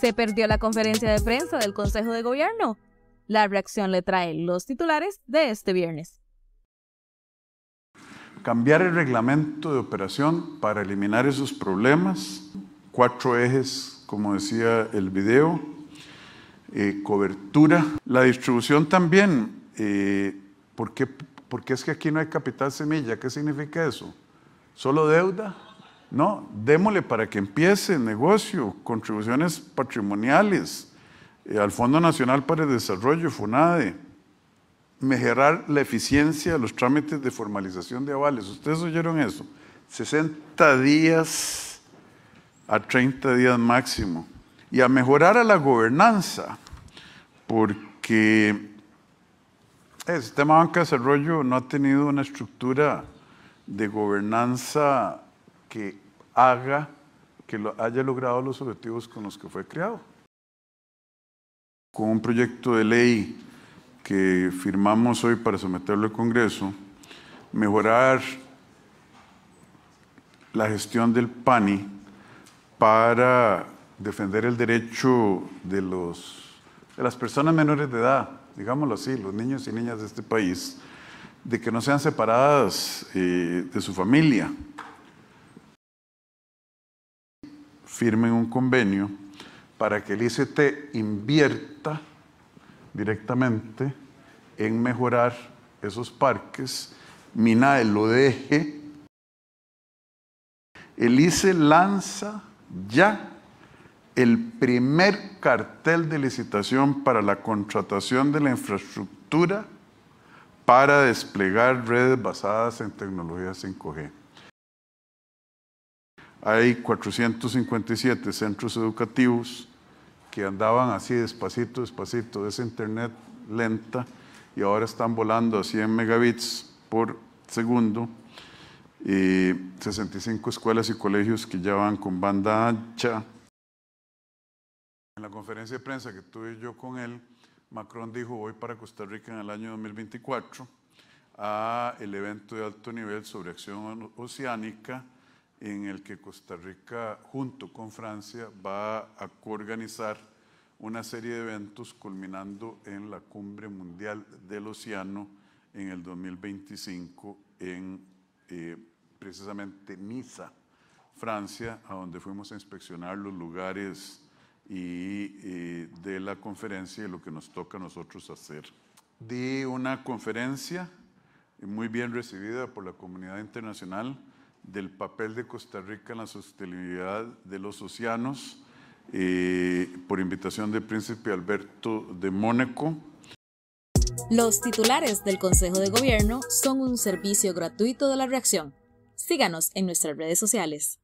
Se perdió la conferencia de prensa del Consejo de Gobierno. La reacción le trae los titulares de este viernes. Cambiar el reglamento de operación para eliminar esos problemas. Cuatro ejes, como decía el video. Eh, cobertura. La distribución también. Eh, ¿por, qué, porque es que aquí no hay capital semilla? ¿Qué significa eso? ¿Solo deuda? No, démosle para que empiece negocio, contribuciones patrimoniales, eh, al Fondo Nacional para el Desarrollo, FUNADE, mejorar la eficiencia de los trámites de formalización de avales. ¿Ustedes oyeron eso? 60 días a 30 días máximo. Y a mejorar a la gobernanza, porque el sistema banca de desarrollo no ha tenido una estructura de gobernanza que haga que haya logrado los objetivos con los que fue creado. Con un proyecto de ley que firmamos hoy para someterlo al Congreso, mejorar la gestión del PANI para defender el derecho de, los, de las personas menores de edad, digámoslo así, los niños y niñas de este país, de que no sean separadas eh, de su familia. firmen un convenio para que el ICT invierta directamente en mejorar esos parques, MINAE lo deje. El ICE lanza ya el primer cartel de licitación para la contratación de la infraestructura para desplegar redes basadas en tecnologías 5G hay 457 centros educativos que andaban así despacito, despacito, de esa internet lenta y ahora están volando a 100 megabits por segundo y 65 escuelas y colegios que ya van con banda ancha. En la conferencia de prensa que tuve yo con él, Macron dijo, voy para Costa Rica en el año 2024 a el evento de alto nivel sobre acción oceánica en el que Costa Rica, junto con Francia, va a coorganizar una serie de eventos culminando en la Cumbre Mundial del Océano en el 2025 en eh, precisamente Niza, Francia, a donde fuimos a inspeccionar los lugares y, eh, de la conferencia y lo que nos toca a nosotros hacer. Di una conferencia muy bien recibida por la comunidad internacional del papel de Costa Rica en la sostenibilidad de los océanos, eh, por invitación del príncipe Alberto de Mónaco. Los titulares del Consejo de Gobierno son un servicio gratuito de la reacción. Síganos en nuestras redes sociales.